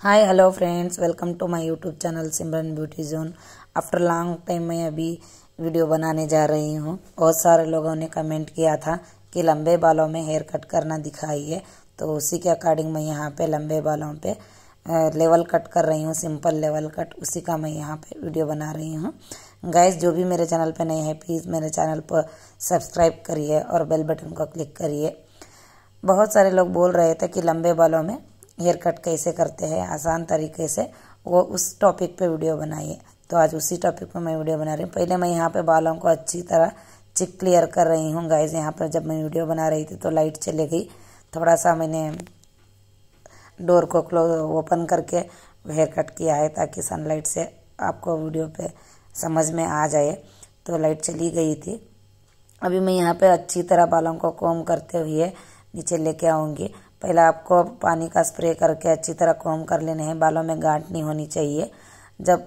hi hello friends welcome to my YouTube channel Simran beauty zone after long time मैं अभी video बनाने जा रही हूँ बहुत सारे लोगों ने कमेंट किया था कि लंबे बालों में हेयर कट करना दिखाइए तो उसी के अकॉर्डिंग मैं यहाँ पे लंबे बालों पे लेवल कट कर रही हूँ सिंपल लेवल कट उसी का मैं यहाँ पे वीडियो बना रही हूँ गाइज जो भी मेरे चैनल पर नए हैं प्लीज़ मेरे चैनल पर सब्सक्राइब करिए और बेल बटन को क्लिक करिए बहुत सारे लोग बोल रहे थे कि लंबे बालों में हेयर कट कैसे करते हैं आसान तरीके से वो उस टॉपिक पे वीडियो बनाइए तो आज उसी टॉपिक पे मैं वीडियो बना रही हूँ पहले मैं यहाँ पे बालों को अच्छी तरह चिक क्लियर कर रही हूँ गाइज यहाँ पर जब मैं वीडियो बना रही थी तो लाइट चले गई थोड़ा सा मैंने डोर को क्लोज ओपन करके हेयर कट किया है ताकि सनलाइट से आपको वीडियो पे समझ में आ जाए तो लाइट चली गई थी अभी मैं यहाँ पे अच्छी तरह बालों को कोम करते हुए नीचे लेके आऊँगी पहले आपको पानी का स्प्रे करके अच्छी तरह कॉम कर लेने हैं बालों में गांठ नहीं होनी चाहिए जब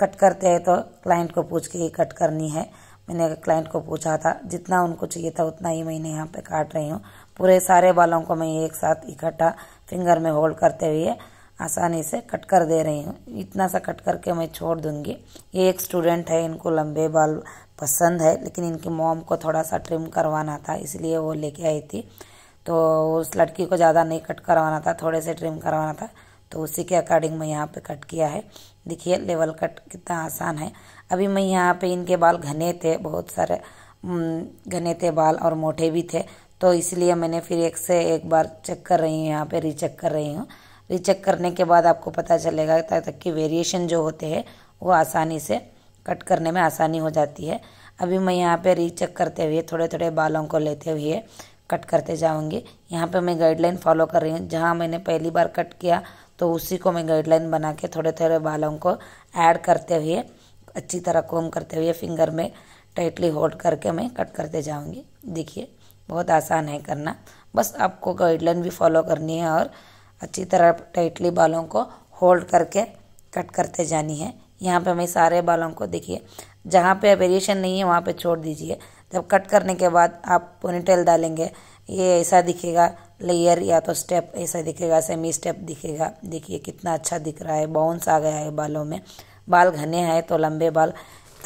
कट करते हैं तो क्लाइंट को पूछ के ये कट करनी है मैंने क्लाइंट को पूछा था जितना उनको चाहिए था उतना ही मैंने यहाँ पे काट रही हूँ पूरे सारे बालों को मैं एक साथ इकट्ठा फिंगर में होल्ड करते हुए आसानी से कट कर दे रही हूँ इतना सा कट करके मैं छोड़ दूंगी ये एक स्टूडेंट है इनको लंबे बाल पसंद है लेकिन इनकी मॉम को थोड़ा सा ट्रिम करवाना था इसलिए वो लेके आई थी तो उस लड़की को ज़्यादा नहीं कट करवाना था थोड़े से ट्रिम करवाना था तो उसी के अकॉर्डिंग मैं यहाँ पे कट किया है देखिए लेवल कट कितना आसान है अभी मैं यहाँ पे इनके बाल घने थे बहुत सारे घने थे बाल और मोटे भी थे तो इसलिए मैंने फिर एक से एक बार चेक कर रही हूँ यहाँ पे रीचेक कर रही हूँ रीचेक करने के बाद आपको पता चलेगा तब तक कि वेरिएशन जो होते हैं वो आसानी से कट करने में आसानी हो जाती है अभी मैं यहाँ पे रीचेक करते हुए थोड़े थोड़े बालों को लेते हुए कट करते जाऊँगी यहाँ पे मैं गाइडलाइन फॉलो कर रही हूँ जहाँ मैंने पहली बार कट किया तो उसी को मैं गाइडलाइन बना के थोड़े थोड़े बालों को ऐड करते हुए अच्छी तरह कोम करते हुए फिंगर में टाइटली होल्ड करके मैं कट करते जाऊँगी देखिए बहुत आसान है करना बस आपको गाइडलाइन भी फॉलो करनी है और अच्छी तरह टाइटली बालों को होल्ड करके कट करते जानी है यहाँ पे मैं सारे बालों को देखिए जहाँ पे वेरिएशन नहीं है वहाँ पे छोड़ दीजिए जब कट करने के बाद आप पोनीटेल डालेंगे ये ऐसा दिखेगा लेयर या तो स्टेप ऐसा दिखेगा सेमी स्टेप दिखेगा देखिए कितना अच्छा दिख रहा है बाउंस आ गया है बालों में बाल घने हैं तो लंबे बाल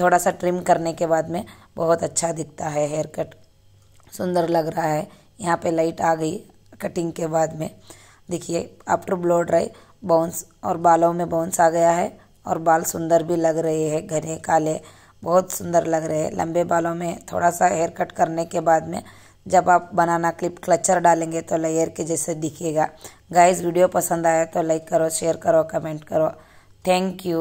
थोड़ा सा ट्रिम करने के बाद में बहुत अच्छा दिखता है हेयर कट सुंदर लग रहा है यहाँ पे लाइट आ गई कटिंग के बाद में देखिए आफ्टर ब्लो ड्राई बाउंस और बालों में बाउंस आ गया है और बाल सुंदर भी लग रहे हैं घने काले बहुत सुंदर लग रहे हैं लंबे बालों में थोड़ा सा हेयर कट करने के बाद में जब आप बनाना क्लिप क्लचर डालेंगे तो लेयर के जैसे दिखेगा गाइस वीडियो पसंद आया तो लाइक करो शेयर करो कमेंट करो थैंक यू